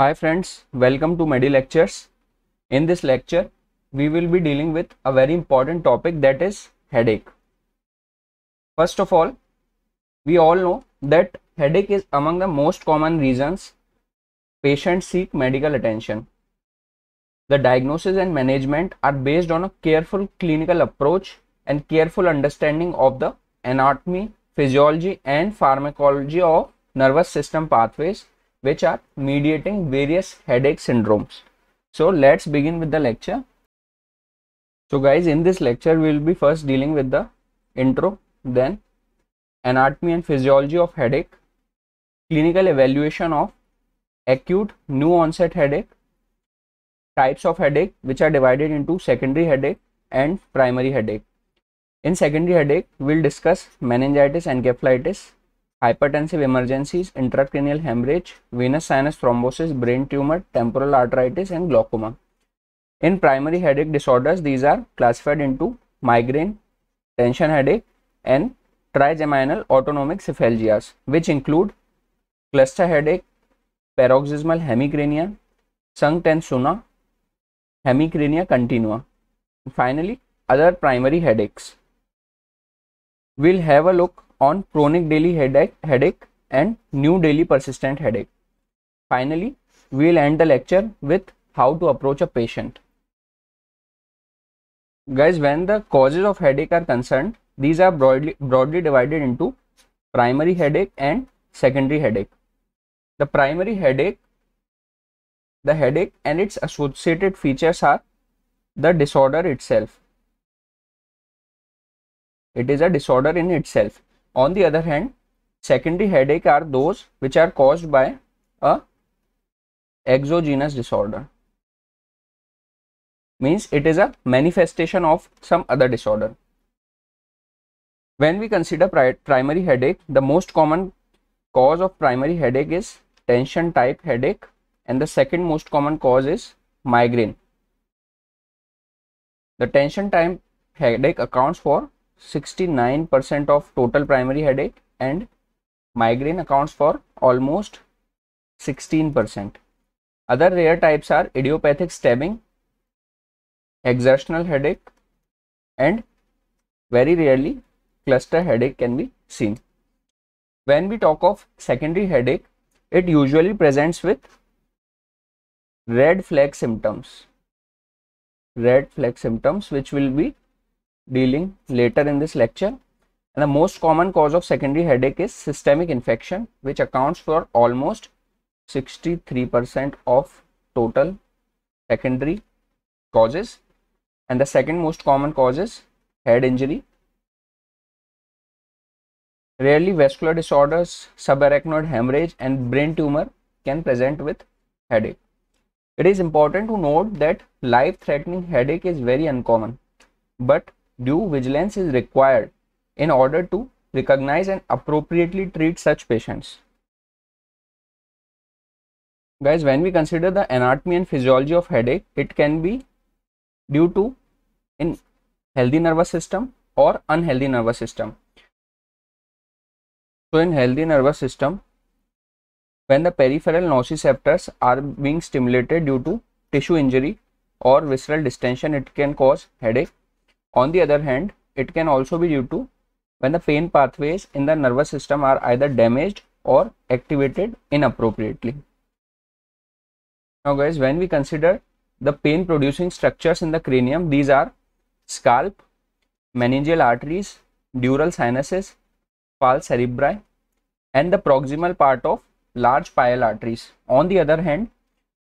Hi friends, welcome to Medi Lectures. In this lecture, we will be dealing with a very important topic that is headache. First of all, we all know that headache is among the most common reasons patients seek medical attention. The diagnosis and management are based on a careful clinical approach and careful understanding of the anatomy, physiology and pharmacology of nervous system pathways which are mediating various headache syndromes. So let's begin with the lecture. So guys, in this lecture, we will be first dealing with the intro, then anatomy and physiology of headache, clinical evaluation of acute new onset headache, types of headache which are divided into secondary headache and primary headache. In secondary headache, we'll discuss meningitis, encephalitis, hypertensive emergencies, intracranial hemorrhage, venous sinus thrombosis, brain tumor, temporal arteritis, and glaucoma. In primary headache disorders, these are classified into migraine, tension headache, and trigeminal autonomic cephalgias, which include cluster headache, paroxysmal hemicrania, sung tensuna, hemicrania continua. Finally, other primary headaches. We'll have a look on chronic daily headache, headache and new daily persistent headache. Finally, we will end the lecture with how to approach a patient. Guys, when the causes of headache are concerned, these are broadly, broadly divided into primary headache and secondary headache. The primary headache, the headache and its associated features are the disorder itself. It is a disorder in itself on the other hand, secondary headache are those which are caused by a exogenous disorder. Means it is a manifestation of some other disorder. When we consider pri primary headache, the most common cause of primary headache is tension type headache and the second most common cause is migraine. The tension type headache accounts for 69% of total primary headache and migraine accounts for almost 16%. Other rare types are idiopathic stabbing, exertional headache and very rarely cluster headache can be seen. When we talk of secondary headache, it usually presents with red flag symptoms red flag symptoms which will be dealing later in this lecture. And the most common cause of secondary headache is systemic infection, which accounts for almost 63% of total secondary causes. And the second most common cause is head injury. Rarely vascular disorders, subarachnoid hemorrhage and brain tumor can present with headache. It is important to note that life-threatening headache is very uncommon, but due vigilance is required in order to recognize and appropriately treat such patients. Guys, when we consider the anatomy and physiology of headache, it can be due to in healthy nervous system or unhealthy nervous system. So in healthy nervous system, when the peripheral nociceptors are being stimulated due to tissue injury or visceral distension, it can cause headache on the other hand, it can also be due to when the pain pathways in the nervous system are either damaged or activated inappropriately. Now guys, when we consider the pain producing structures in the cranium, these are scalp, meningeal arteries, dural sinuses, pal cerebri and the proximal part of large pial arteries. On the other hand,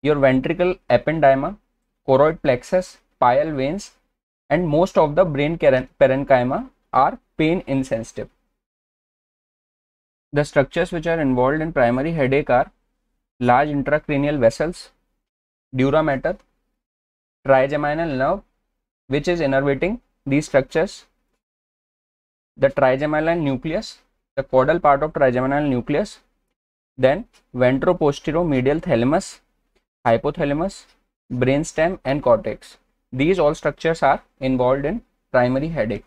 your ventricle ependymum, choroid plexus, pial veins and most of the brain parenchyma are pain insensitive. The structures which are involved in primary headache are large intracranial vessels, dura mater, trigeminal nerve which is innervating these structures, the trigeminal nucleus, the caudal part of trigeminal nucleus, then ventroposterior medial thalamus, hypothalamus, brainstem and cortex. These all structures are involved in primary headache.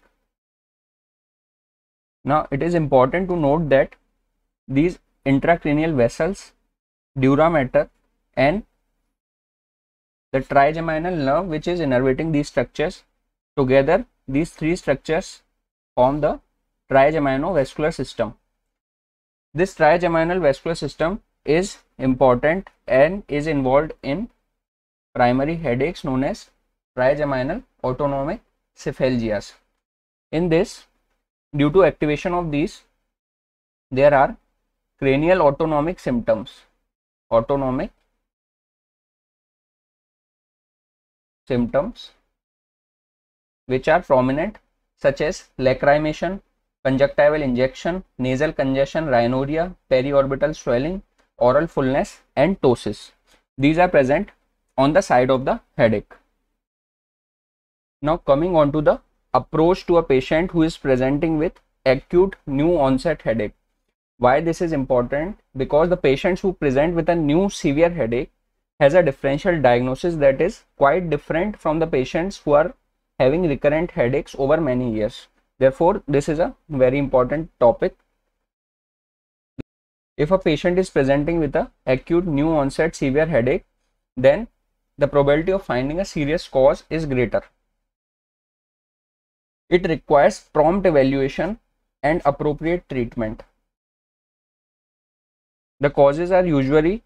Now it is important to note that these intracranial vessels, dura mater and the trigeminal nerve which is innervating these structures together these three structures form the trigeminal system. This trigeminal vascular system is important and is involved in primary headaches known as trigeminal autonomic cephalgias. In this, due to activation of these, there are cranial autonomic symptoms, autonomic symptoms which are prominent such as lacrimation, conjunctival injection, nasal congestion, rhinorrhea, periorbital swelling, oral fullness and ptosis. These are present on the side of the headache. Now coming on to the approach to a patient who is presenting with acute new onset headache. Why this is important? Because the patients who present with a new severe headache has a differential diagnosis that is quite different from the patients who are having recurrent headaches over many years. Therefore, this is a very important topic. If a patient is presenting with a acute new onset severe headache, then the probability of finding a serious cause is greater. It requires prompt evaluation and appropriate treatment. The causes are usually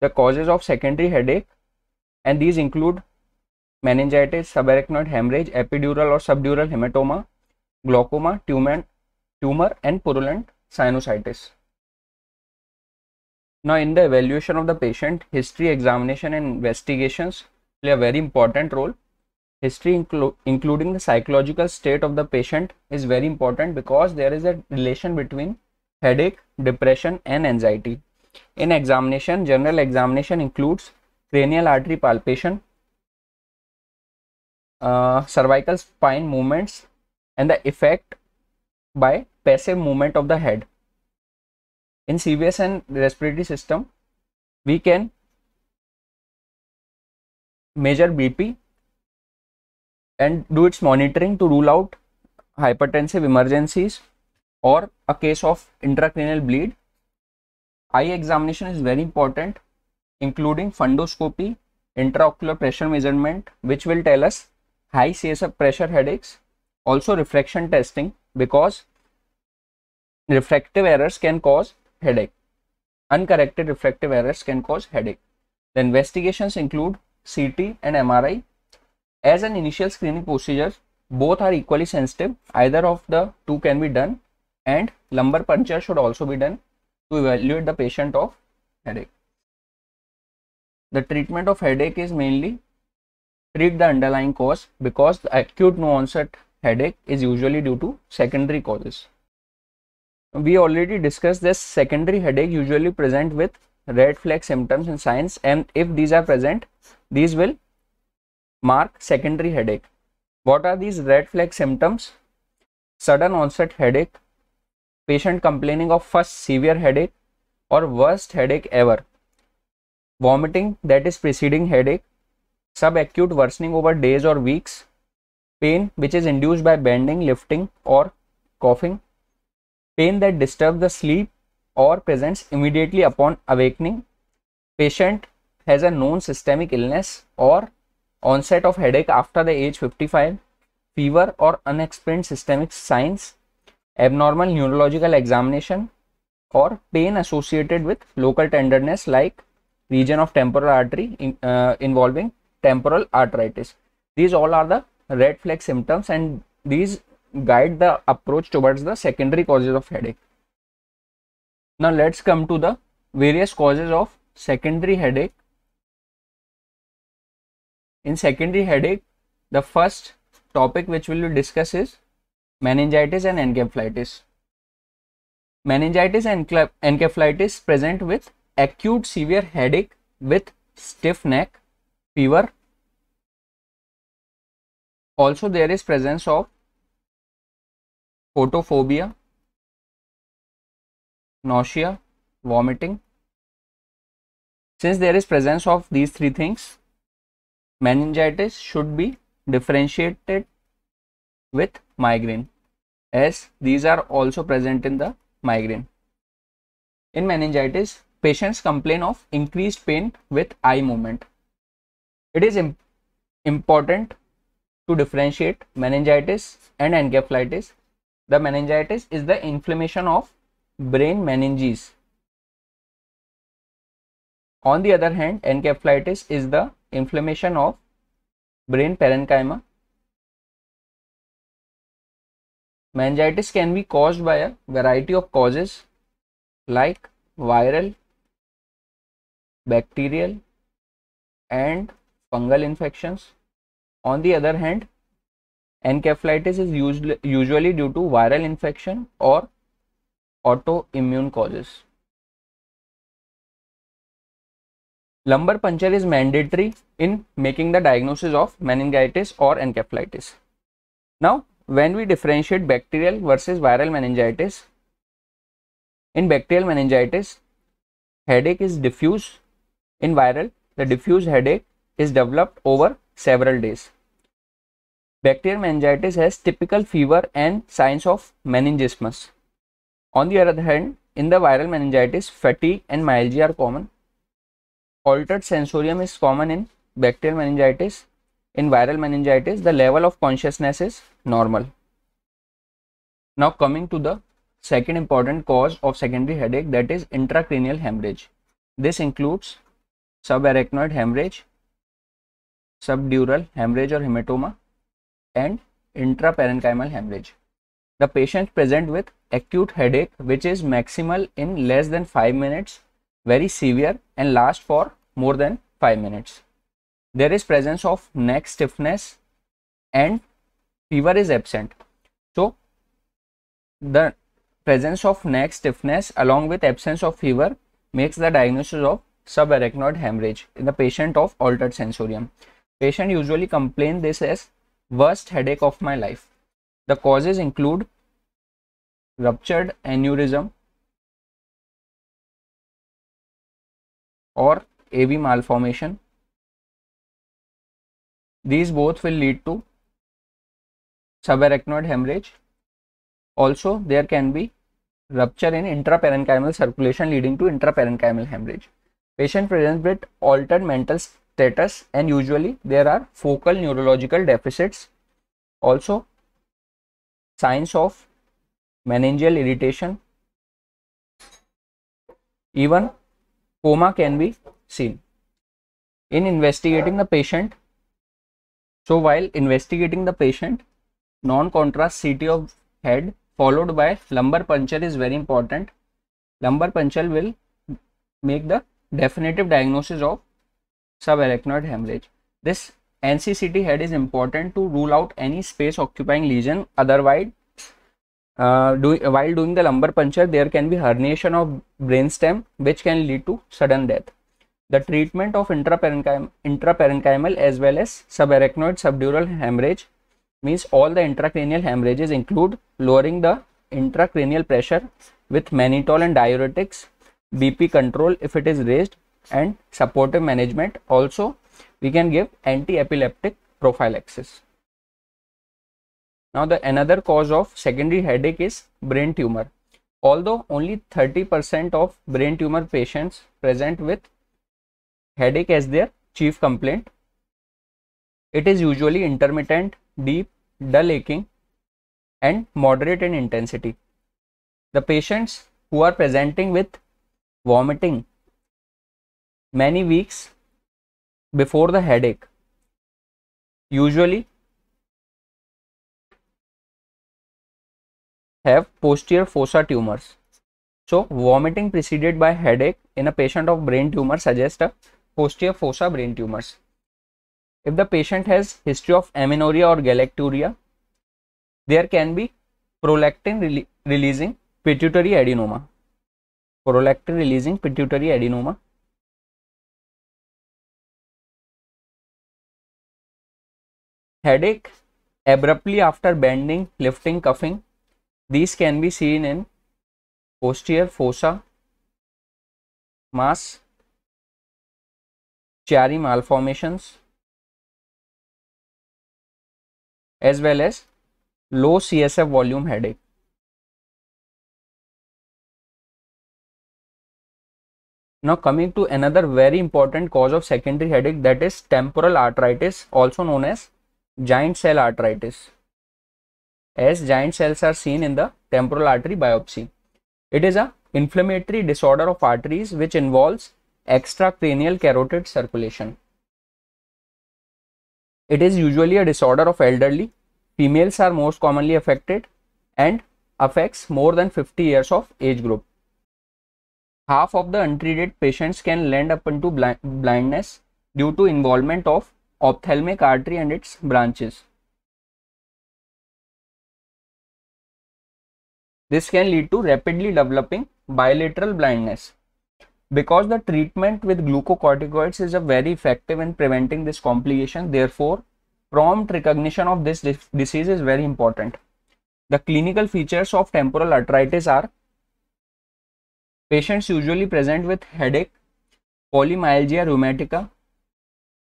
the causes of secondary headache and these include meningitis, subarachnoid hemorrhage, epidural or subdural hematoma, glaucoma, tumor, tumor and purulent sinusitis. Now in the evaluation of the patient, history examination and investigations play a very important role history inclu including the psychological state of the patient is very important because there is a relation between headache depression and anxiety in examination general examination includes cranial artery palpation uh, cervical spine movements and the effect by passive movement of the head in CVS and respiratory system we can measure BP and do its monitoring to rule out hypertensive emergencies or a case of intracranial bleed. Eye examination is very important, including fundoscopy, intraocular pressure measurement, which will tell us high CSF pressure headaches, also refraction testing because refractive errors can cause headache. Uncorrected refractive errors can cause headache. The investigations include CT and MRI as an initial screening procedure, both are equally sensitive. Either of the two can be done and lumbar puncture should also be done to evaluate the patient of headache. The treatment of headache is mainly treat the underlying cause because the acute no onset headache is usually due to secondary causes. We already discussed this secondary headache usually present with red flag symptoms and signs and if these are present, these will Mark secondary headache. What are these red flag symptoms? Sudden onset headache, patient complaining of first severe headache or worst headache ever, vomiting that is preceding headache, subacute worsening over days or weeks, pain which is induced by bending, lifting or coughing, pain that disturbs the sleep or presents immediately upon awakening, patient has a known systemic illness or onset of headache after the age 55, fever or unexplained systemic signs, abnormal neurological examination, or pain associated with local tenderness like region of temporal artery in, uh, involving temporal arthritis. These all are the red flag symptoms and these guide the approach towards the secondary causes of headache. Now let's come to the various causes of secondary headache in secondary headache, the first topic which we will discuss is meningitis and encephalitis. Meningitis and encephalitis present with acute severe headache with stiff neck, fever. Also there is presence of photophobia, nausea, vomiting. Since there is presence of these three things, meningitis should be differentiated with migraine as these are also present in the migraine. In meningitis, patients complain of increased pain with eye movement. It is imp important to differentiate meningitis and encephalitis. The meningitis is the inflammation of brain meninges. On the other hand, encephalitis is the inflammation of brain parenchyma. Meningitis can be caused by a variety of causes like viral, bacterial, and fungal infections. On the other hand, encephalitis is usually, due to viral infection or autoimmune causes. lumbar puncture is mandatory in making the diagnosis of meningitis or encephalitis. Now, when we differentiate bacterial versus viral meningitis, in bacterial meningitis, headache is diffuse. In viral, the diffuse headache is developed over several days. Bacterial meningitis has typical fever and signs of meningismus. On the other hand, in the viral meningitis, fatigue and myalgia are common. Altered sensorium is common in bacterial meningitis. In viral meningitis, the level of consciousness is normal. Now coming to the second important cause of secondary headache that is intracranial hemorrhage. This includes subarachnoid hemorrhage, subdural hemorrhage or hematoma and intraparenchymal hemorrhage. The patient present with acute headache which is maximal in less than 5 minutes very severe and last for more than 5 minutes. There is presence of neck stiffness and fever is absent. So, the presence of neck stiffness along with absence of fever makes the diagnosis of subarachnoid hemorrhage in the patient of altered sensorium. Patient usually complain this as worst headache of my life. The causes include ruptured aneurysm, or AV malformation. These both will lead to subarachnoid hemorrhage. Also, there can be rupture in intraparenchymal circulation leading to intraparenchymal hemorrhage. Patient presents with altered mental status and usually there are focal neurological deficits. Also, signs of meningeal irritation. Even coma can be seen. In investigating the patient, so while investigating the patient, non-contrast CT of head followed by lumbar puncture is very important. Lumbar puncture will make the definitive diagnosis of subarachnoid hemorrhage. This NCCT head is important to rule out any space occupying lesion otherwise uh, while doing the lumbar puncture, there can be herniation of brainstem, which can lead to sudden death. The treatment of intraparenchymal, intraparenchymal as well as subarachnoid subdural hemorrhage means all the intracranial hemorrhages include lowering the intracranial pressure with mannitol and diuretics, BP control if it is raised, and supportive management. Also, we can give anti-epileptic prophylaxis. Now the another cause of secondary headache is brain tumor. Although only 30% of brain tumor patients present with headache as their chief complaint, it is usually intermittent, deep, dull aching and moderate in intensity. The patients who are presenting with vomiting many weeks before the headache usually have posterior fossa tumors. So, vomiting preceded by headache in a patient of brain tumor suggests a posterior fossa brain tumors. If the patient has history of amenorrhea or galacturia, there can be prolactin re releasing pituitary adenoma. Prolactin releasing pituitary adenoma. Headache abruptly after bending, lifting, cuffing, these can be seen in posterior fossa, mass, cherry malformations, as well as low CSF volume headache. Now coming to another very important cause of secondary headache that is temporal arthritis also known as giant cell arthritis as giant cells are seen in the temporal artery biopsy. It is a inflammatory disorder of arteries which involves extracranial carotid circulation. It is usually a disorder of elderly, females are most commonly affected and affects more than 50 years of age group. Half of the untreated patients can land up into blind blindness due to involvement of ophthalmic artery and its branches. This can lead to rapidly developing bilateral blindness. Because the treatment with glucocorticoids is very effective in preventing this complication, therefore, prompt recognition of this disease is very important. The clinical features of temporal arthritis are patients usually present with headache, polymyalgia rheumatica.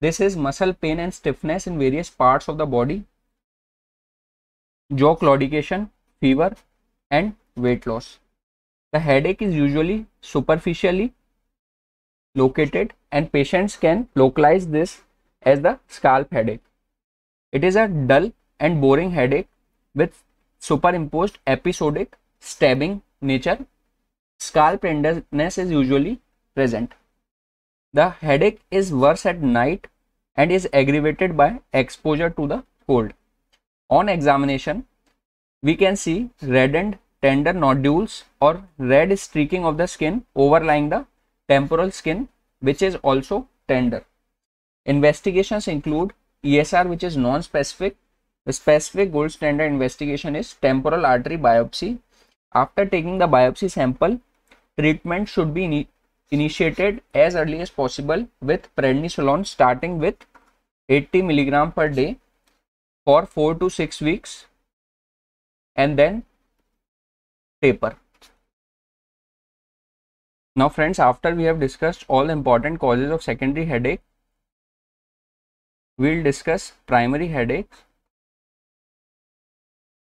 This is muscle pain and stiffness in various parts of the body, jaw claudication, fever, and weight loss. The headache is usually superficially located and patients can localize this as the scalp headache. It is a dull and boring headache with superimposed episodic stabbing nature. Scalp tenderness is usually present. The headache is worse at night and is aggravated by exposure to the cold. On examination, we can see reddened tender nodules or red streaking of the skin overlying the temporal skin which is also tender. Investigations include ESR which is non-specific. The specific gold standard investigation is temporal artery biopsy. After taking the biopsy sample, treatment should be initiated as early as possible with prednisolone starting with 80 milligram per day for 4 to 6 weeks and then paper. Now friends, after we have discussed all important causes of secondary headache, we'll discuss primary headache,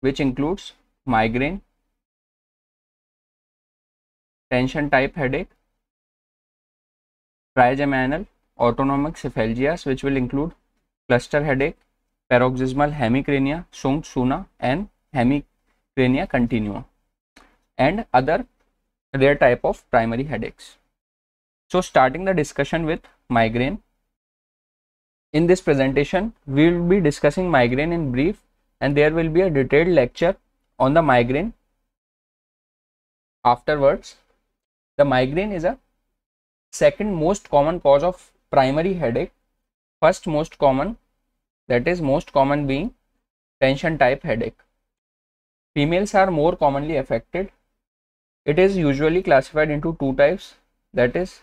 which includes migraine, tension type headache, trigeminal, autonomic cephalgias, which will include cluster headache, paroxysmal hemicrania, sunk suna, and hemicrania continua. and other rare type of primary headaches. So starting the discussion with migraine. In this presentation, we will be discussing migraine in brief and there will be a detailed lecture on the migraine afterwards. The migraine is a second most common cause of primary headache. First most common that is most common being tension type headache. Females are more commonly affected it is usually classified into two types that is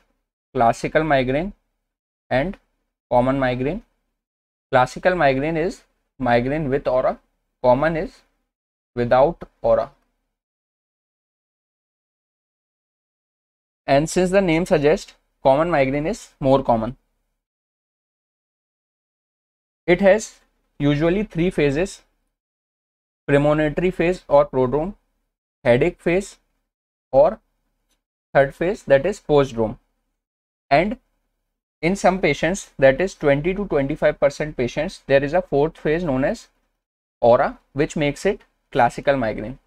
classical migraine and common migraine. Classical migraine is migraine with aura, common is without aura. And since the name suggests, common migraine is more common. It has usually three phases premonitory phase or prodrome, headache phase, or third phase that is and in some patients that is 20 to 25 percent patients there is a fourth phase known as aura which makes it classical migraine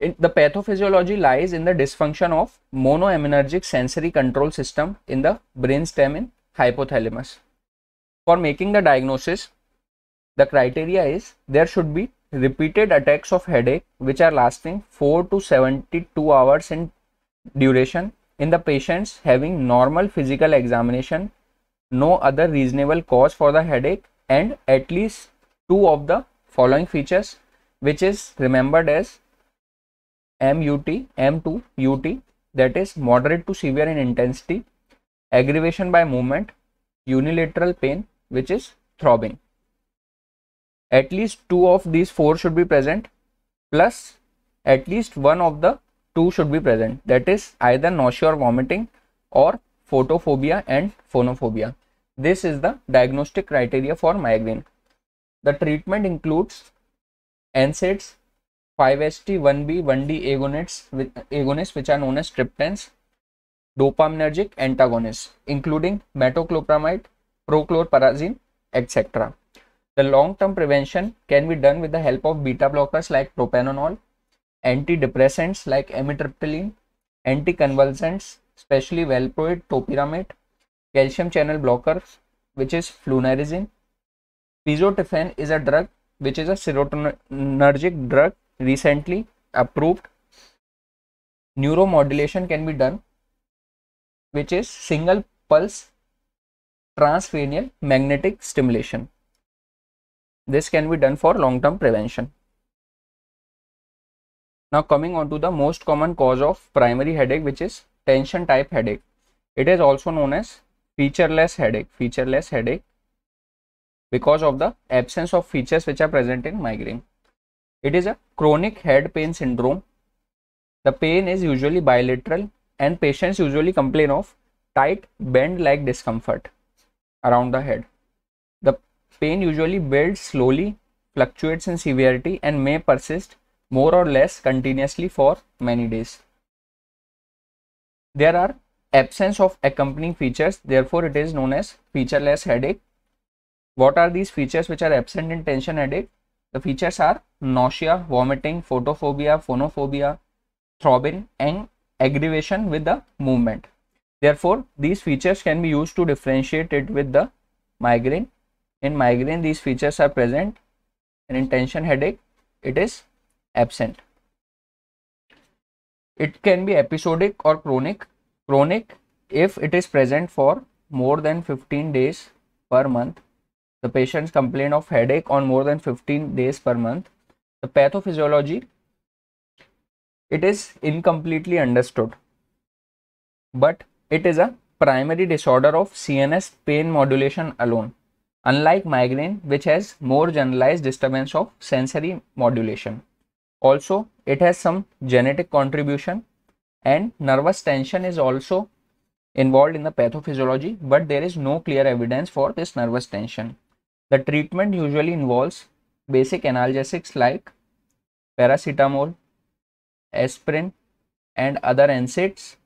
it, the pathophysiology lies in the dysfunction of monoaminergic sensory control system in the brainstem in hypothalamus for making the diagnosis the criteria is there should be repeated attacks of headache which are lasting 4 to 72 hours in duration in the patients having normal physical examination no other reasonable cause for the headache and at least two of the following features which is remembered as MUT, M2, UT that is moderate to severe in intensity, aggravation by movement, unilateral pain which is throbbing at least two of these four should be present plus at least one of the two should be present that is either nausea or vomiting or photophobia and phonophobia this is the diagnostic criteria for migraine the treatment includes NSAIDs 5-HT, 1B, 1D agonists, with, agonists which are known as triptans, dopaminergic antagonists, including metoclopramide, prochlorperazine, etc. The long-term prevention can be done with the help of beta blockers like propanol, antidepressants like amitriptyline, anticonvulsants, especially valproate, topiramate, calcium channel blockers, which is flunarizine. Pizotifen is a drug which is a serotonergic drug recently approved. Neuromodulation can be done, which is single pulse transcranial magnetic stimulation. This can be done for long-term prevention. Now coming on to the most common cause of primary headache which is tension type headache. It is also known as featureless headache, featureless headache because of the absence of features which are present in migraine. It is a chronic head pain syndrome. The pain is usually bilateral and patients usually complain of tight bend like discomfort around the head. The Pain usually builds slowly, fluctuates in severity, and may persist more or less continuously for many days. There are absence of accompanying features, therefore, it is known as featureless headache. What are these features which are absent in tension headache? The features are nausea, vomiting, photophobia, phonophobia, throbbing, and aggravation with the movement. Therefore, these features can be used to differentiate it with the migraine in migraine, these features are present and in tension headache, it is absent. It can be episodic or chronic. Chronic if it is present for more than 15 days per month. The patients complain of headache on more than 15 days per month. The pathophysiology, it is incompletely understood, but it is a primary disorder of CNS pain modulation alone unlike migraine which has more generalized disturbance of sensory modulation. Also, it has some genetic contribution and nervous tension is also involved in the pathophysiology but there is no clear evidence for this nervous tension. The treatment usually involves basic analgesics like paracetamol, aspirin and other NSAIDs.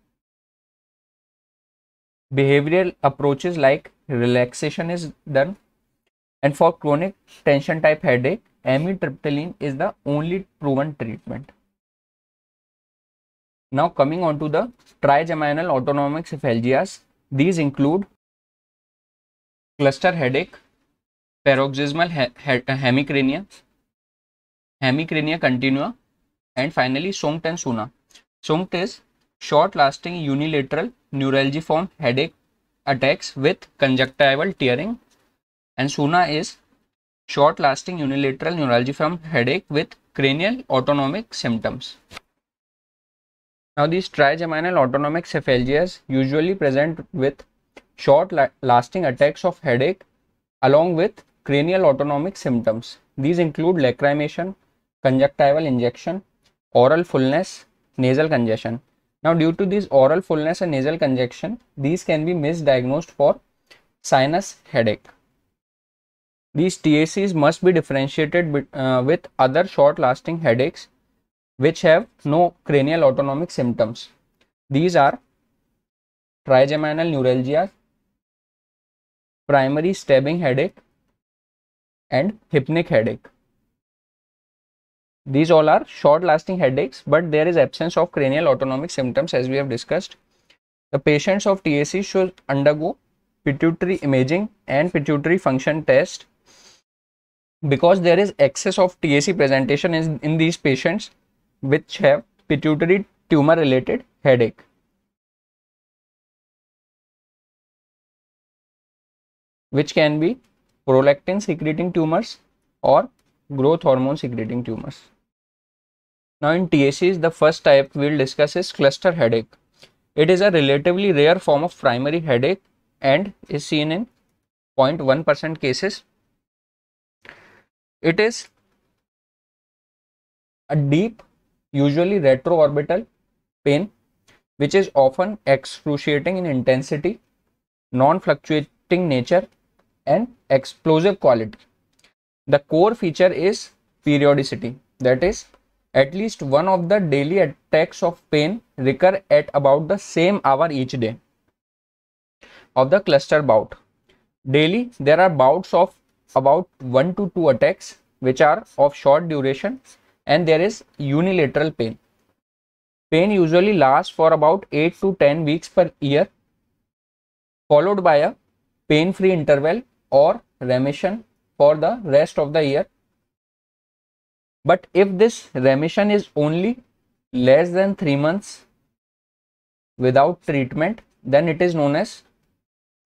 Behavioral approaches like relaxation is done and for chronic tension type headache, amitriptyline is the only proven treatment. Now coming on to the trigeminal autonomic cephalgias, these include cluster headache, paroxysmal he he hemicrania, hemicrania continua, and finally Songten Suna. Songt is short-lasting unilateral neuralgiform headache attacks with conjunctival tearing and Suna is short lasting unilateral neuralgia from headache with cranial autonomic symptoms. Now these trigeminal autonomic cephalgias usually present with short la lasting attacks of headache along with cranial autonomic symptoms. These include lacrimation, conjunctival injection, oral fullness, nasal congestion. Now due to these oral fullness and nasal congestion, these can be misdiagnosed for sinus headache. These TACs must be differentiated with, uh, with other short-lasting headaches which have no cranial autonomic symptoms. These are trigeminal neuralgia, primary stabbing headache and hypnic headache. These all are short-lasting headaches but there is absence of cranial autonomic symptoms as we have discussed. The patients of TAC should undergo pituitary imaging and pituitary function test because there is excess of TAC presentation in, in these patients which have pituitary tumor related headache. which can be prolactin secreting tumors or growth hormone secreting tumors. Now in TACs, the first type we will discuss is cluster headache. It is a relatively rare form of primary headache and is seen in 0.1% cases it is a deep, usually retroorbital pain, which is often excruciating in intensity, non fluctuating nature, and explosive quality. The core feature is periodicity, that is, at least one of the daily attacks of pain recur at about the same hour each day of the cluster bout. Daily, there are bouts of about one to two attacks which are of short duration and there is unilateral pain. Pain usually lasts for about 8 to 10 weeks per year followed by a pain free interval or remission for the rest of the year. But if this remission is only less than 3 months without treatment then it is known as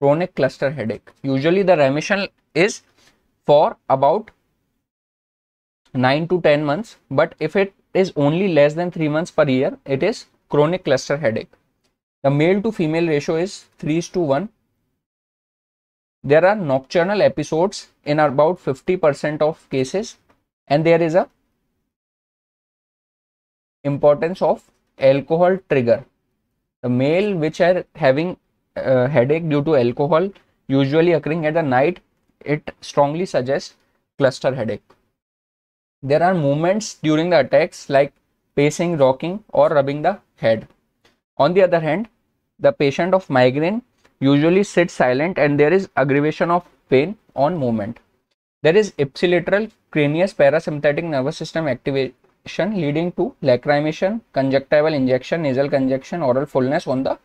chronic cluster headache. Usually the remission is for about 9 to 10 months but if it is only less than 3 months per year it is chronic cluster headache the male to female ratio is 3 to 1 there are nocturnal episodes in about 50% of cases and there is a importance of alcohol trigger the male which are having uh, headache due to alcohol usually occurring at the night it strongly suggests cluster headache. There are movements during the attacks like pacing, rocking or rubbing the head. On the other hand, the patient of migraine usually sits silent and there is aggravation of pain on movement. There is ipsilateral cranius parasympathetic nervous system activation leading to lacrimation, conjunctival injection, nasal congestion, oral fullness on the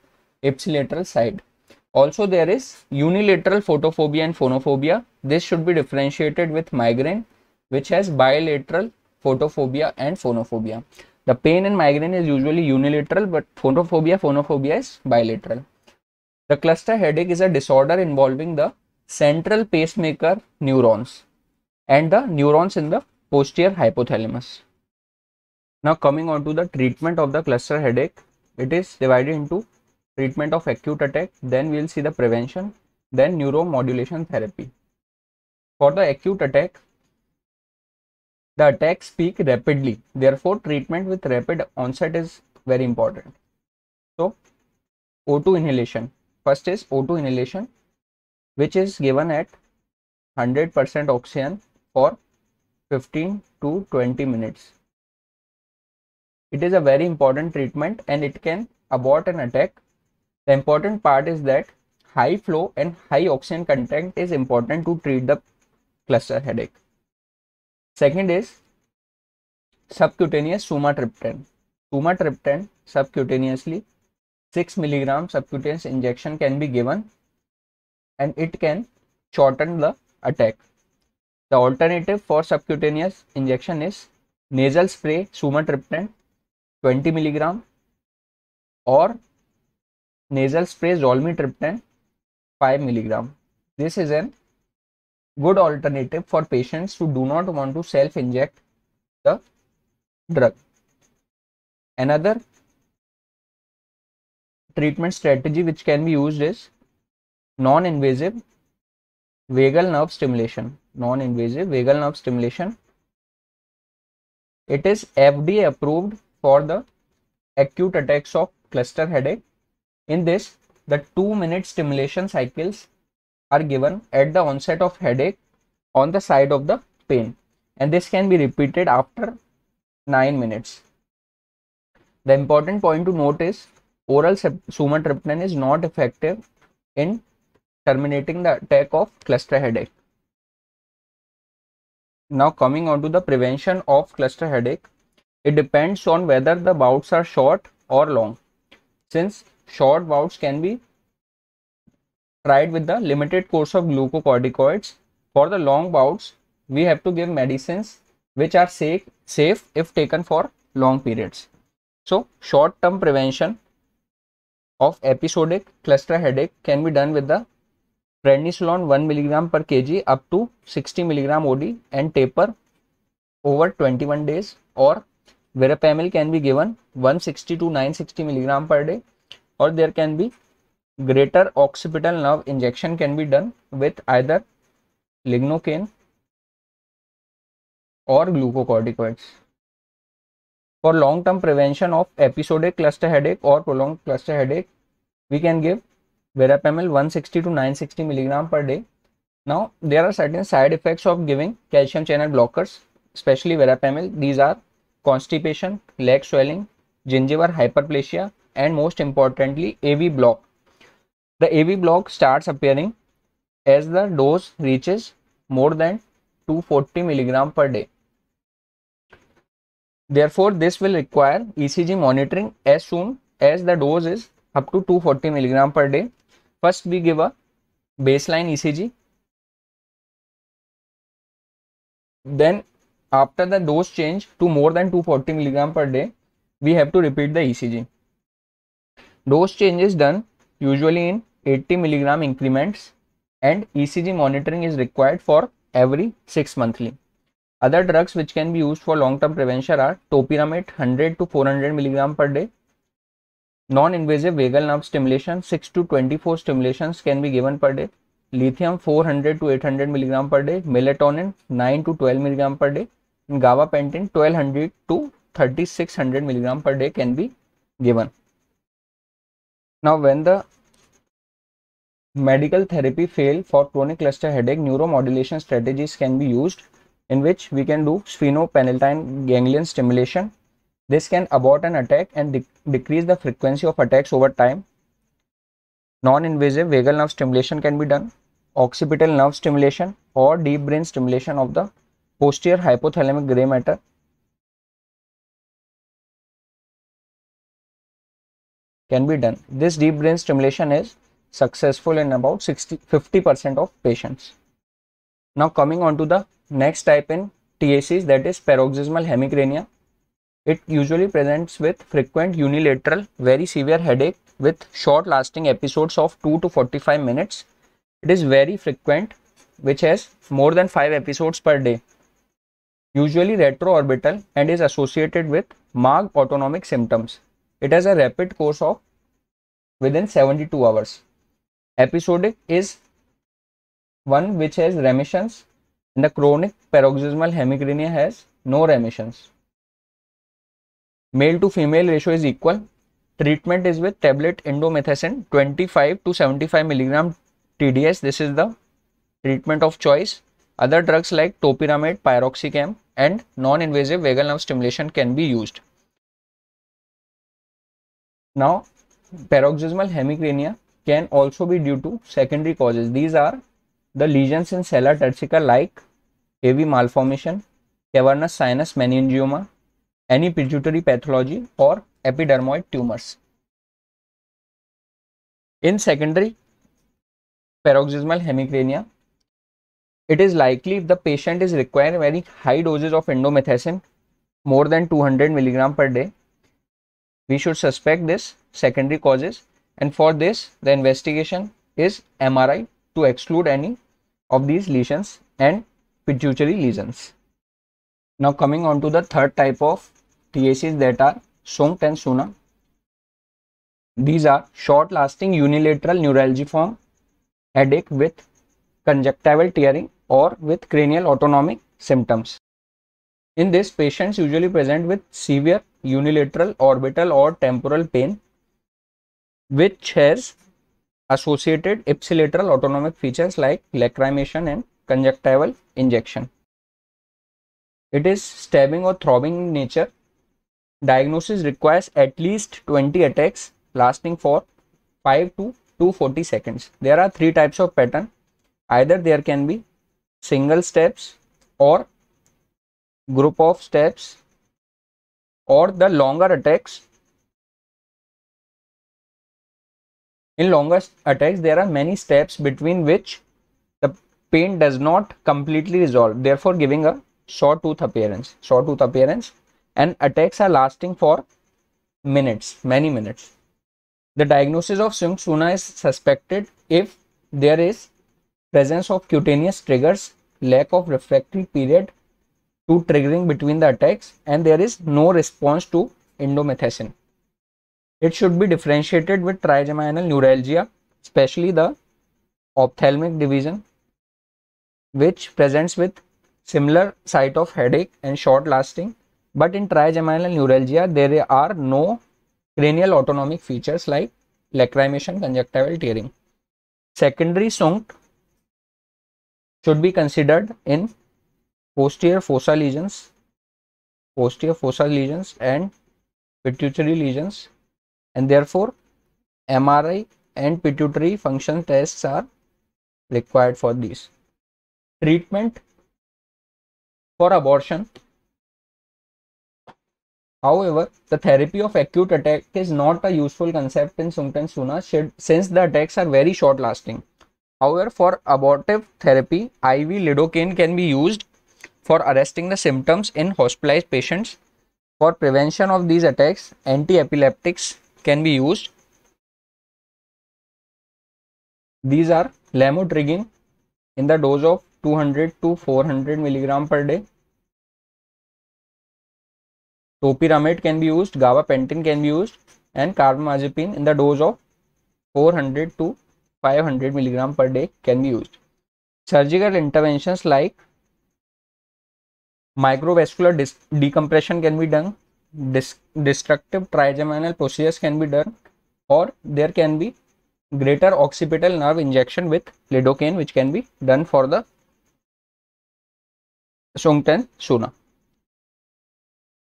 ipsilateral side. Also there is unilateral photophobia and phonophobia. This should be differentiated with migraine which has bilateral photophobia and phonophobia. The pain in migraine is usually unilateral but photophobia phonophobia is bilateral. The cluster headache is a disorder involving the central pacemaker neurons and the neurons in the posterior hypothalamus. Now coming on to the treatment of the cluster headache, it is divided into treatment of acute attack, then we'll see the prevention, then neuromodulation therapy. For the acute attack, the attacks peak rapidly. Therefore, treatment with rapid onset is very important. So, O2 inhalation. First is O2 inhalation, which is given at 100% oxygen for 15 to 20 minutes. It is a very important treatment and it can abort an attack the important part is that high flow and high oxygen content is important to treat the cluster headache. Second is subcutaneous sumatriptan. Sumatriptan subcutaneously 6 milligram subcutaneous injection can be given and it can shorten the attack. The alternative for subcutaneous injection is nasal spray sumatriptan 20 milligram or nasal spray zolmitriptan 5 milligram. This is an good alternative for patients who do not want to self inject the drug. Another treatment strategy which can be used is non invasive vagal nerve stimulation. Non invasive vagal nerve stimulation. It is FDA approved for the acute attacks of cluster headache in this, the 2 minute stimulation cycles are given at the onset of headache on the side of the pain and this can be repeated after 9 minutes. The important point to note is oral sumatriptan is not effective in terminating the attack of cluster headache. Now coming on to the prevention of cluster headache, it depends on whether the bouts are short or long. Since short bouts can be tried with the limited course of glucocorticoids. For the long bouts, we have to give medicines which are safe, safe if taken for long periods. So, short term prevention of episodic cluster headache can be done with the prednisolone 1 mg per kg up to 60 mg OD and taper over 21 days or verapamil can be given 160 to 960 mg per day or there can be greater occipital nerve injection can be done with either lignocaine or glucocorticoids for long term prevention of episodic cluster headache or prolonged cluster headache we can give verapamil 160 sixty to nine sixty milligram per day now there are certain side effects of giving calcium channel blockers especially verapamil these are constipation leg swelling gingival hyperplasia and most importantly AV block. The AV block starts appearing as the dose reaches more than 240 milligram per day. Therefore, this will require ECG monitoring as soon as the dose is up to 240 milligram per day. First, we give a baseline ECG. Then, after the dose change to more than 240 milligram per day, we have to repeat the ECG. Dose change is done usually in 80 milligram increments and ECG monitoring is required for every 6 monthly. Other drugs which can be used for long-term prevention are topiramate 100 to 400 milligram per day. Non-invasive vagal nerve stimulation 6 to 24 stimulations can be given per day. Lithium 400 to 800 milligram per day. Melatonin 9 to 12 milligram per day. And gabapentin 1200 to 3600 milligram per day can be given. Now, when the medical therapy fail for chronic cluster headache, neuromodulation strategies can be used in which we can do sphenopeniltine ganglion stimulation. This can abort an attack and de decrease the frequency of attacks over time. Non-invasive vagal nerve stimulation can be done, occipital nerve stimulation or deep brain stimulation of the posterior hypothalamic gray matter can be done. This deep brain stimulation is successful in about 60 50% of patients. Now coming on to the next type in TACs that is paroxysmal hemicrania. It usually presents with frequent unilateral very severe headache with short lasting episodes of 2 to 45 minutes. It is very frequent which has more than 5 episodes per day. Usually retroorbital and is associated with marked autonomic symptoms it has a rapid course of within 72 hours. Episodic is one which has remissions and the chronic paroxysmal hemicrania has no remissions. Male to female ratio is equal. Treatment is with tablet indomethacin 25 to 75 milligram TDS. This is the treatment of choice. Other drugs like topiramate, pyroxicam and non-invasive vagal nerve stimulation can be used. Now, paroxysmal hemicrania can also be due to secondary causes. These are the lesions in sella tersica like AV malformation, cavernous sinus meningioma, any pituitary pathology or epidermoid tumors. In secondary paroxysmal hemicrania, it is likely if the patient is requiring very high doses of indomethacin, more than 200 milligram per day, we should suspect this secondary causes and for this the investigation is MRI to exclude any of these lesions and pituitary lesions. Now coming on to the third type of TACs that are SUNCT and SUNA. These are short lasting unilateral neuralgiform headache with conjunctival tearing or with cranial autonomic symptoms. In this patients usually present with severe unilateral orbital or temporal pain which has associated ipsilateral autonomic features like lacrimation and conjunctival injection. It is stabbing or throbbing in nature. Diagnosis requires at least 20 attacks lasting for 5 to 240 seconds. There are three types of pattern. Either there can be single steps or group of steps or the longer attacks in longer attacks there are many steps between which the pain does not completely resolve therefore giving a sawtooth appearance sawtooth appearance and attacks are lasting for minutes many minutes the diagnosis of simsuna is suspected if there is presence of cutaneous triggers lack of refractory period to triggering between the attacks and there is no response to indomethacin. It should be differentiated with trigeminal neuralgia, especially the ophthalmic division, which presents with similar site of headache and short lasting. But in trigeminal neuralgia, there are no cranial autonomic features like lacrimation, conjunctival tearing. Secondary sunk should be considered in posterior fossa lesions, posterior fossa lesions and pituitary lesions and therefore MRI and pituitary function tests are required for these. Treatment for abortion. However, the therapy of acute attack is not a useful concept in Sumtan since the attacks are very short lasting. However, for abortive therapy, IV lidocaine can be used for arresting the symptoms in hospitalized patients. For prevention of these attacks, anti-epileptics can be used. These are lamotrigine in the dose of 200 to 400 milligram per day. Topiramate can be used, gabapentin can be used and carbamazepine in the dose of 400 to 500 milligram per day can be used. Surgical interventions like microvascular decompression can be done destructive trigeminal procedures can be done or there can be greater occipital nerve injection with lidocaine which can be done for the sungten suna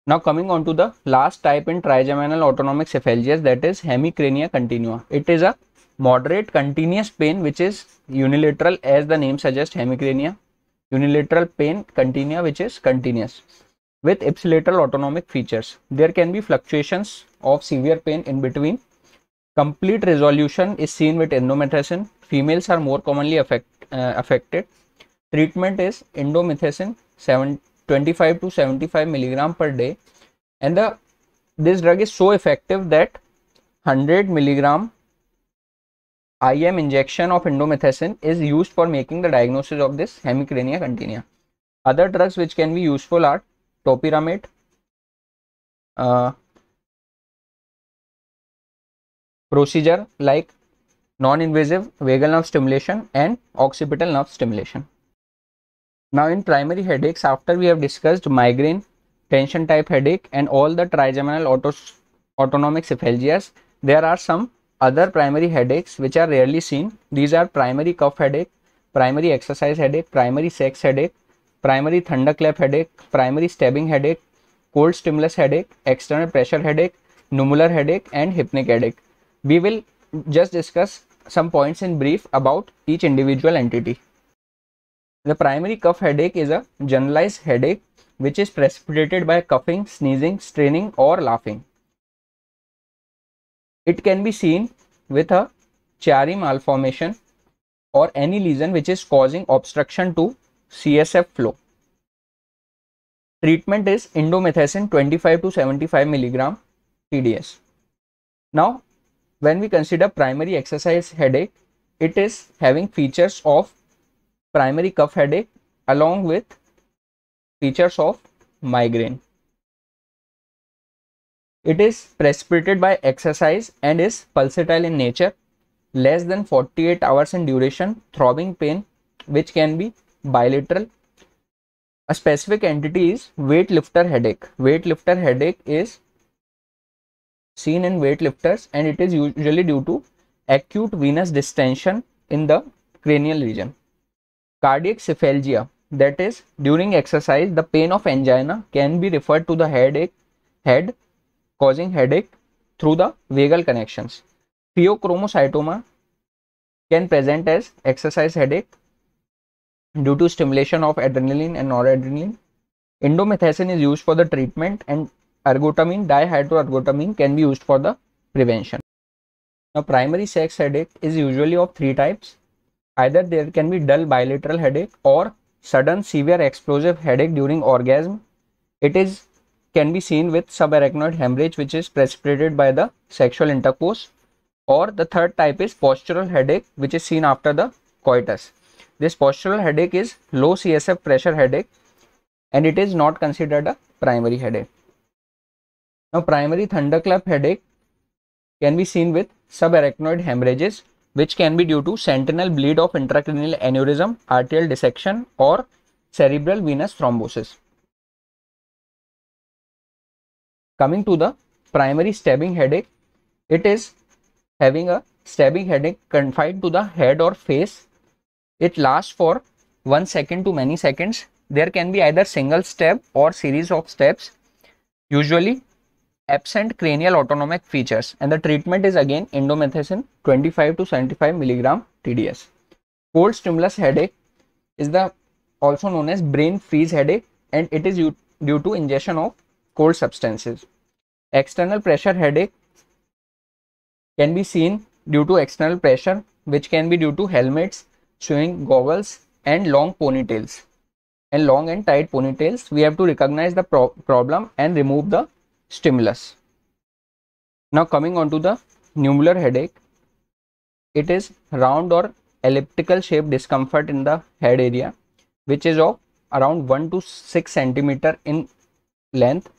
now coming on to the last type in trigeminal autonomic cephalgias that is hemicrania continua it is a moderate continuous pain which is unilateral as the name suggests hemicrania Unilateral pain continua which is continuous with ipsilateral autonomic features. There can be fluctuations of severe pain in between. Complete resolution is seen with endomethacin. Females are more commonly affect, uh, affected. Treatment is endomethacin 7, 25 to 75 milligram per day and the this drug is so effective that 100 milligram IM injection of indomethacin is used for making the diagnosis of this hemicrania continua. Other drugs which can be useful are topiramate, uh, procedure like non-invasive vagal nerve stimulation and occipital nerve stimulation. Now in primary headaches, after we have discussed migraine, tension type headache and all the trigeminal autos autonomic cephalgias, there are some other primary headaches which are rarely seen, these are primary cough headache, primary exercise headache, primary sex headache, primary thunderclap headache, primary stabbing headache, cold stimulus headache, external pressure headache, numular headache and hypnic headache. We will just discuss some points in brief about each individual entity. The primary cough headache is a generalized headache which is precipitated by coughing, sneezing, straining or laughing. It can be seen with a cherry malformation or any lesion which is causing obstruction to CSF flow. Treatment is indomethacin 25 to 75 milligram TDS. Now, when we consider primary exercise headache, it is having features of primary cuff headache along with features of migraine. It is precipitated by exercise and is pulsatile in nature, less than 48 hours in duration, throbbing pain, which can be bilateral. A specific entity is weight lifter headache. Weight lifter headache is seen in weight lifters, and it is usually due to acute venous distension in the cranial region. Cardiac cephalgia, that is, during exercise, the pain of angina can be referred to the headache, head causing headache through the vagal connections. Pheochromocytoma can present as exercise headache due to stimulation of adrenaline and noradrenaline. Indomethacin is used for the treatment and ergotamine, dihydroergotamine can be used for the prevention. Now primary sex headache is usually of three types. Either there can be dull bilateral headache or sudden severe explosive headache during orgasm. It is can be seen with subarachnoid hemorrhage which is precipitated by the sexual intercourse or the third type is postural headache which is seen after the coitus this postural headache is low csf pressure headache and it is not considered a primary headache now primary thunderclap headache can be seen with subarachnoid hemorrhages which can be due to sentinel bleed of intracranial aneurysm arterial dissection or cerebral venous thrombosis Coming to the primary stabbing headache, it is having a stabbing headache confined to the head or face. It lasts for 1 second to many seconds. There can be either single stab or series of steps. usually absent cranial autonomic features. And the treatment is again indomethacin 25 to 75 milligram TDS. Cold stimulus headache is the also known as brain freeze headache and it is due to ingestion of cold substances. External pressure headache can be seen due to external pressure which can be due to helmets, swimming goggles and long ponytails and long and tight ponytails. We have to recognize the pro problem and remove the stimulus. Now coming on to the numbular headache. It is round or elliptical shape discomfort in the head area which is of around 1 to 6 centimeter in length.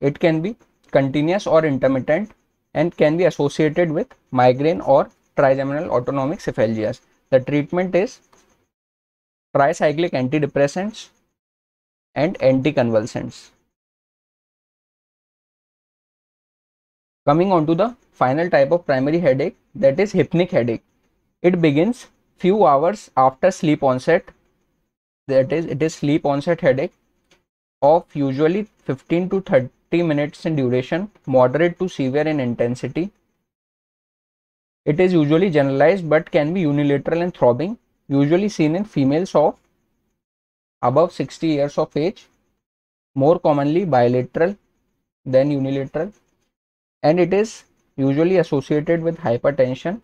It can be continuous or intermittent and can be associated with migraine or trigeminal autonomic cephalias. The treatment is tricyclic antidepressants and anticonvulsants. Coming on to the final type of primary headache that is hypnic headache. It begins few hours after sleep onset that is it is sleep onset headache of usually 15 to 30, 50 minutes in duration, moderate to severe in intensity. It is usually generalized but can be unilateral and throbbing, usually seen in females of above 60 years of age, more commonly bilateral than unilateral, and it is usually associated with hypertension.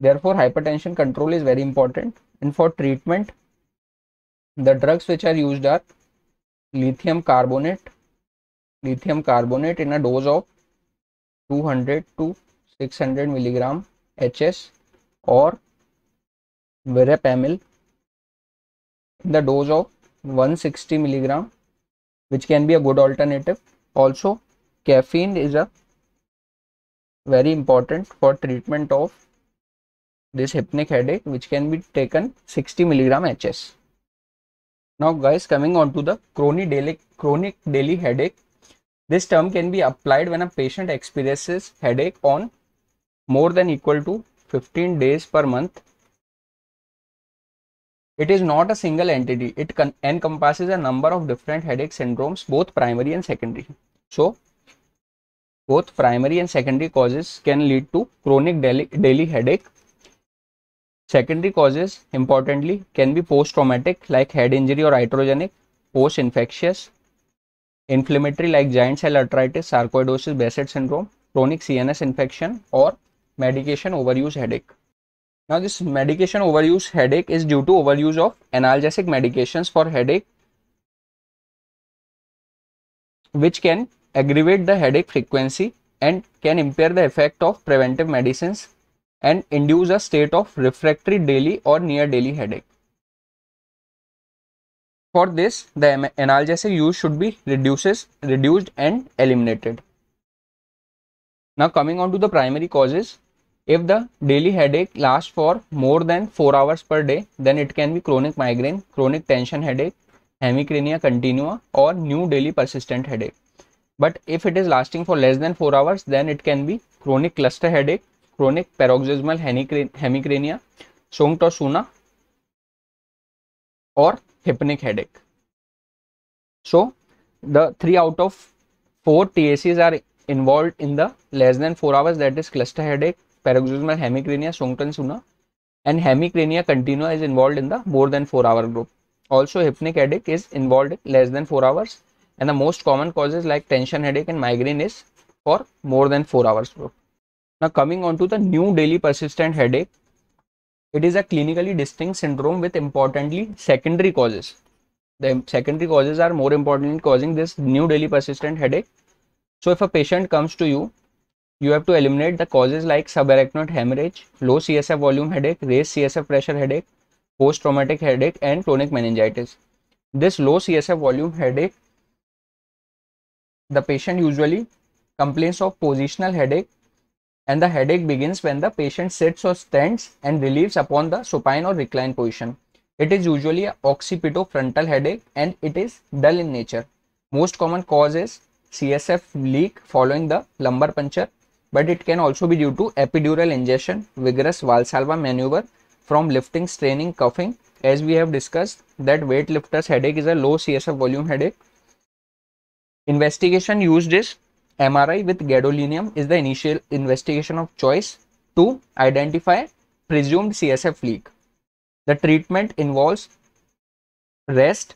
Therefore, hypertension control is very important. And for treatment, the drugs which are used are lithium carbonate, lithium carbonate in a dose of 200 to 600 milligram HS or verapamil in the dose of 160 milligram which can be a good alternative also caffeine is a very important for treatment of this hypnic headache which can be taken 60 milligram hs now guys coming on to the chronic daily chronic daily headache this term can be applied when a patient experiences headache on more than equal to 15 days per month. It is not a single entity. It encompasses a number of different headache syndromes, both primary and secondary. So, both primary and secondary causes can lead to chronic daily, daily headache. Secondary causes, importantly, can be post-traumatic like head injury or iatrogenic, post-infectious, inflammatory like giant cell arthritis, sarcoidosis, Bassett syndrome, chronic CNS infection or medication overuse headache. Now this medication overuse headache is due to overuse of analgesic medications for headache which can aggravate the headache frequency and can impair the effect of preventive medicines and induce a state of refractory daily or near daily headache. For this, the analgesic use should be reduces, reduced and eliminated. Now coming on to the primary causes, if the daily headache lasts for more than 4 hours per day, then it can be chronic migraine, chronic tension headache, hemicrania continua or new daily persistent headache. But if it is lasting for less than 4 hours, then it can be chronic cluster headache, chronic paroxysmal hemicrania, songtosuna or hypnic headache. So the three out of four TACs are involved in the less than four hours that is cluster headache, paroxysmal hemicrania, Songtan Suna and hemicrania continua is involved in the more than four hour group. Also hypnic headache is involved in less than four hours and the most common causes like tension headache and migraine is for more than four hours group. Now coming on to the new daily persistent headache it is a clinically distinct syndrome with importantly secondary causes. The secondary causes are more important in causing this new daily persistent headache. So if a patient comes to you, you have to eliminate the causes like subarachnoid hemorrhage, low CSF volume headache, raised CSF pressure headache, post-traumatic headache and chronic meningitis. This low CSF volume headache, the patient usually complains of positional headache and the headache begins when the patient sits or stands and relieves upon the supine or reclined position. It is usually an occipitofrontal headache and it is dull in nature. Most common cause is CSF leak following the lumbar puncture, but it can also be due to epidural ingestion, vigorous Valsalva maneuver from lifting, straining, cuffing. As we have discussed that weightlifters headache is a low CSF volume headache. Investigation used is MRI with gadolinium is the initial investigation of choice to identify presumed CSF leak. The treatment involves rest.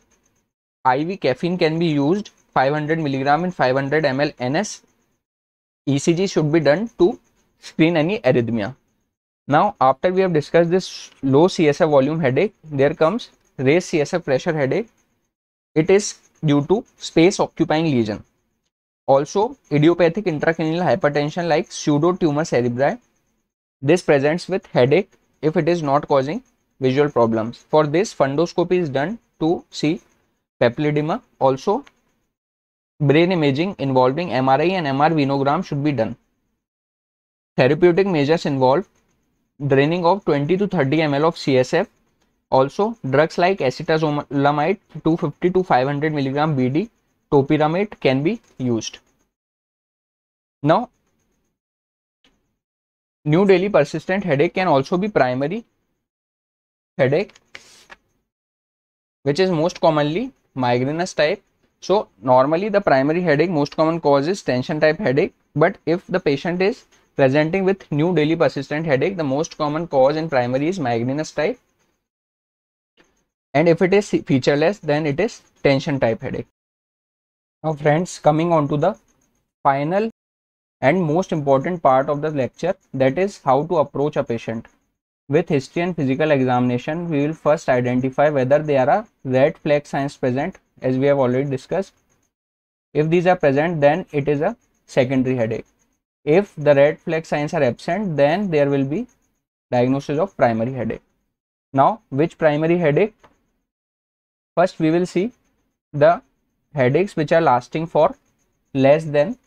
IV caffeine can be used 500 milligram in 500 ml NS. ECG should be done to screen any arrhythmia. Now, after we have discussed this low CSF volume headache, there comes raised CSF pressure headache. It is due to space occupying lesion. Also, idiopathic intracranial hypertension like pseudo tumor cerebri. This presents with headache if it is not causing visual problems. For this, fundoscopy is done to see papilledema. Also, brain imaging involving MRI and MR venogram should be done. Therapeutic measures involve draining of 20 to 30 ml of CSF. Also, drugs like acetazolamide 250 to 500 mg BD topiramate can be used. Now, New Delhi persistent headache can also be primary headache which is most commonly migrainous type. So normally the primary headache most common cause is tension type headache but if the patient is presenting with new daily persistent headache the most common cause in primary is migrainous type and if it is featureless then it is tension type headache now friends coming on to the final and most important part of the lecture that is how to approach a patient with history and physical examination we will first identify whether there are red flag signs present as we have already discussed if these are present then it is a secondary headache if the red flag signs are absent then there will be diagnosis of primary headache now which primary headache first we will see the headaches which are lasting for less than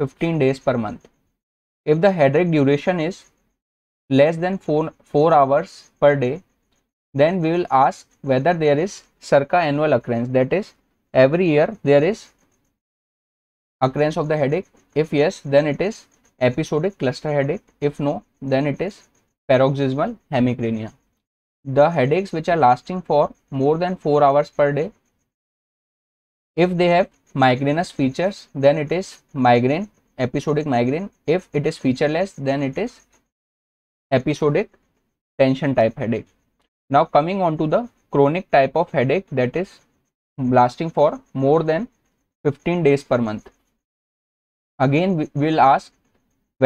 15 days per month. If the headache duration is less than 4, four hours per day, then we will ask whether there is circa annual occurrence that is every year there is occurrence of the headache if yes then it is episodic cluster headache if no then it is paroxysmal hemicrania the headaches which are lasting for more than 4 hours per day if they have migraineous features then it is migraine episodic migraine if it is featureless then it is episodic tension type headache now coming on to the chronic type of headache that is lasting for more than 15 days per month again we will ask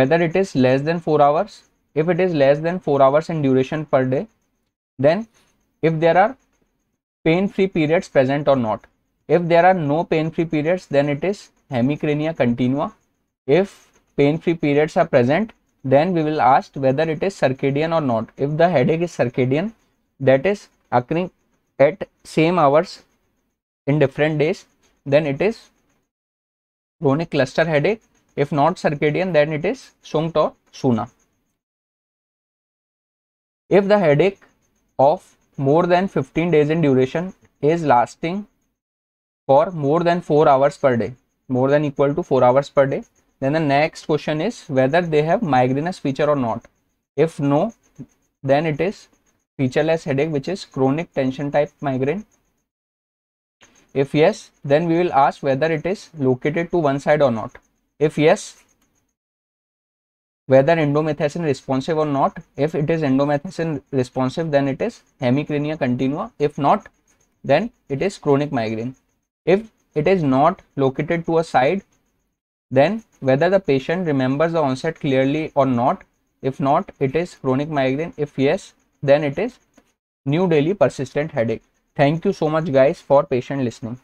whether it is less than 4 hours if it is less than 4 hours in duration per day then if there are pain free periods present or not if there are no pain-free periods, then it is hemicrania continua. If pain-free periods are present, then we will ask whether it is circadian or not. If the headache is circadian, that is occurring at same hours in different days, then it is chronic cluster headache. If not circadian, then it is sungt or suna. If the headache of more than 15 days in duration is lasting for more than 4 hours per day more than equal to 4 hours per day then the next question is whether they have migrainous feature or not if no then it is featureless headache which is chronic tension type migraine if yes then we will ask whether it is located to one side or not if yes whether endomethacin responsive or not if it is endomethacin responsive then it is hemicrania continua if not then it is chronic migraine if it is not located to a side, then whether the patient remembers the onset clearly or not, if not, it is chronic migraine. If yes, then it is new daily persistent headache. Thank you so much guys for patient listening.